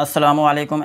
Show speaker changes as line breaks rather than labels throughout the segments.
Aslam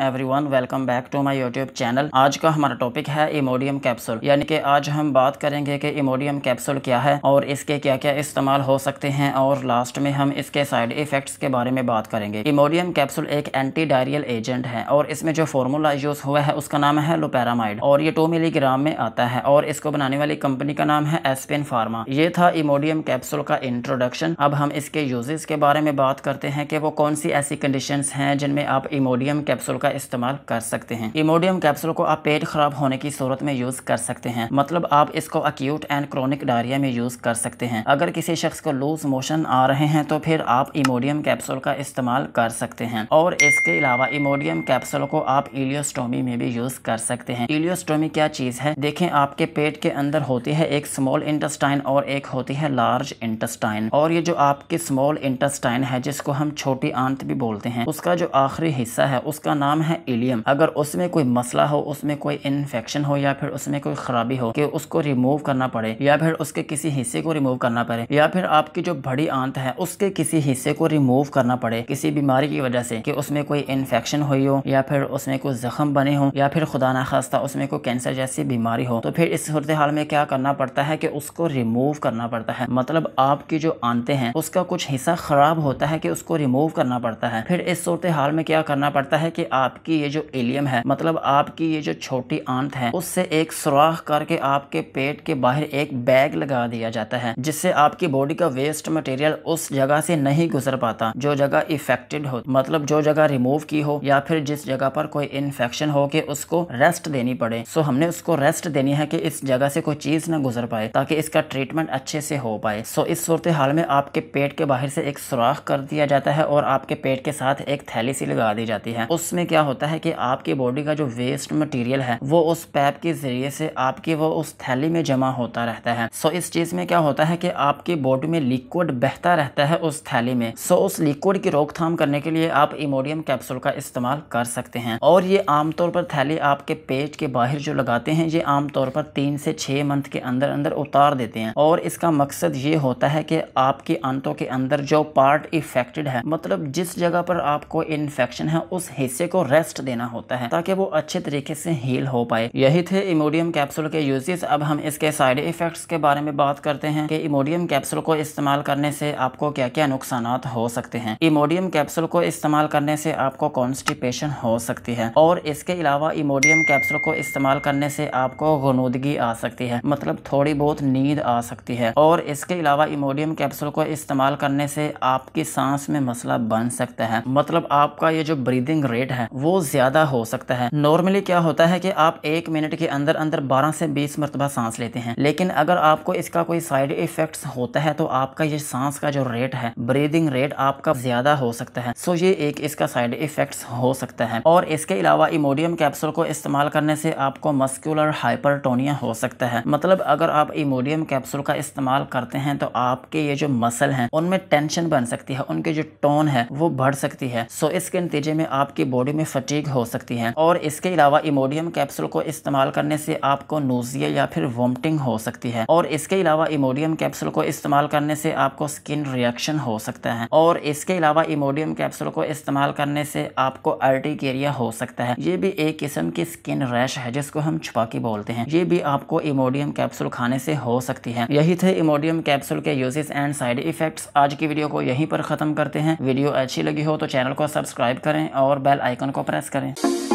everyone welcome back to my YouTube channel आज का हमारा टॉपिक है इमोडियम कैप्सूल यानी कि आज हम बात करेंगे कि इमोडियम कैप्सूल क्या है और इसके क्या क्या इस्तेमाल हो सकते हैं और लास्ट में हम इसके साइड इफ़ेक्ट्स के बारे में बात करेंगे इमोडियम कैप्सूल एक एंटी डायरियल एजेंट है और इसमें जो फार्मूला यूज़ हुआ है उसका नाम है लोपेरामाइड और ये टू मिलीग्राम में आता है और इसको बनाने वाली कंपनी का नाम है एसपिन फार्मा ये था इमोडियम कैप्सूल का इंट्रोडक्शन अब हम इसके यूजेस के बारे में बात करते हैं कि वो कौन सी ऐसी कंडीशन है जिनमें आप इमोडियम कैप्सूल का इस्तेमाल कर सकते हैं इमोडियम कैप्सूल को आप पेट खराब होने की सूरत में यूज कर सकते हैं मतलब आप इसको अक्यूट एंड क्रोनिक डायरिया में यूज कर सकते हैं अगर किसी शख्स को लूज मोशन आ रहे हैं तो फिर आप इमोडियम कैप्सूल का इस्तेमाल कर सकते हैं और इसके अलावा इमोडियम कैप्सूल को आप इलियोस्टोमी में भी यूज कर सकते हैं इलियोस्टोमी क्या चीज है देखें आपके पेट के अंदर होती है एक स्मॉल इंटेस्टाइन और एक होती है लार्ज इंटेस्टाइन और ये जो आपकी स्मॉल इंटेस्टाइन है जिसको हम छोटी आंत भी बोलते हैं उसका जो आखिरी हिस्सा हिस्सा है उसका नाम है इलियम अगर उसमें कोई मसला हो उसमें कोई इन्फेक्शन हो या फिर उसमें कोई खराबी हो कि उसको रिमूव करना पड़े या फिर उसके किसी हिस्से को रिमूव करना पड़े या फिर आपकी जो बड़ी आंत है उसके किसी हिस्से को रिमूव करना पड़े किसी बीमारी की वजह से कि उसमें कोई इन्फेक्शन हुई हो या फिर उसमें कोई जख्म बने हो या फिर खुदा ना खास्ता उसमें कोई कैंसर जैसी बीमारी हो तो फिर इस सूरत हाल में क्या करना पड़ता है कि उसको रिमूव करना पड़ता है मतलब आपकी जो आंते हैं उसका कुछ हिस्सा खराब होता है कि उसको रिमूव करना पड़ता है फिर इस सूरत हाल में क्या करना करना पड़ता है कि आपकी ये जो एलियम है मतलब आपकी ये जो छोटी आंत है उससे एक सुराख करके आपके पेट के बाहर एक बैग लगा दिया जाता है जिससे आपकी बॉडी का वेस्ट मटेरियल उस जगह से नहीं गुजर पाता जो जगह इफेक्टेड हो मतलब जो जगह रिमूव की हो या फिर जिस जगह पर कोई इन्फेक्शन हो के उसको रेस्ट देनी पड़े सो हमने उसको रेस्ट देनी है कि इस जगह से कोई चीज ना गुजर पाए ताकि इसका ट्रीटमेंट अच्छे से हो पाए सो इस सूरत हाल में आपके पेट के बाहर से एक सुराख कर दिया जाता है और आपके पेट के साथ एक थैली सी लगा दी ली जाती है उसमें क्या होता है कि आपकी बॉडी का जो वेस्ट मटेरियल है वो उस पैप के जरिए से आपके वो उस थैली में जमा होता रहता है सो इस चीज में क्या होता है कि आपकी बॉडी में लिक्विड बहता रहता है उस थैली में सो उस लिक्विड की रोकथाम करने के लिए आप इमोडियम कैप्सूल का इस्तेमाल कर सकते हैं और ये आमतौर पर थैली आपके पेट के बाहर जो लगाते हैं ये आमतौर पर तीन से छह मंथ के अंदर अंदर उतार देते हैं और इसका मकसद ये होता है कि आपके आंतों के अंदर जो पार्ट इफेक्टेड है मतलब जिस जगह पर आपको इन्फेक्शन हैं उस हिस्से को रेस्ट देना होता है ताकि वो अच्छे तरीके से हील हो पाए यही थे इमोडियम कैप्सूल के यूजेस अब हम इसके साइड इफेक्ट्स के बारे में बात करते हैं कि इमोडियम कैप्सूल को इस्तेमाल करने से आपको क्या क्या नुकसान हो सकते हैं इमोडियम कैप्सूल को इस्तेमाल करने से आपको कॉन्स्टिपेशन हो सकती है और इसके अलावा इमोडियम कैप्सूल को इस्तेमाल करने से आपको गनूदगी आ सकती है मतलब थोड़ी बहुत नींद आ सकती है और इसके अलावा इमोडियम कैप्सूल को इस्तेमाल करने से आपकी सांस में मसला बन सकता है मतलब आपका ये जो ब्रीदिंग रेट है वो ज्यादा हो सकता है नॉर्मली क्या होता है कि आप एक मिनट के अंदर अंदर बारह से बीस मरतबा सांस लेते हैं लेकिन अगर आपको इसका कोई साइड इफेक्ट्स होता है तो आपका ये सांस का जो रेट है ब्रीदिंग रेट आपका ज्यादा हो सकता है सो ये एक इसका साइड इफेक्ट हो सकता है और इसके अलावा इमोडियम कैप्सूल को इस्तेमाल करने से आपको मस्कुलर हाइपरटोनिया हो सकता है मतलब अगर आप इमोडियम कैप्सूल का इस्तेमाल करते हैं तो आपके ये जो मसल हैं उनमें टेंशन बन सकती है उनके जो टोन है वो बढ़ सकती है सो इसके नतीजे में आपकी बॉडी में फटीक हो सकती है और इसके अलावा इमोडियम कैप्सूल को इस्तेमाल करने से आपको नोजिया या फिर वॉमटिंग हो सकती है और इसके अलावा इमोडियम कैप्सूल को इस्तेमाल करने से आपको स्किन रिएक्शन हो सकता है और इसके अलावा इमोडियम कैप्सूल को इस्तेमाल करने से आपको अर्टिकेरिया हो सकता है ये भी एक किस्म की स्किन रैश है जिसको हम छुपाकी बोलते हैं ये भी आपको इमोडियम कैप्सूल खाने से हो सकती है यही थे इमोडियम कैप्सूल के यूजेस एंड साइड इफेक्ट्स आज की वीडियो को यहीं पर खत्म करते हैं वीडियो अच्छी लगी हो तो चैनल को सब्सक्राइब करें जाएं और बेल आइकन को प्रेस करें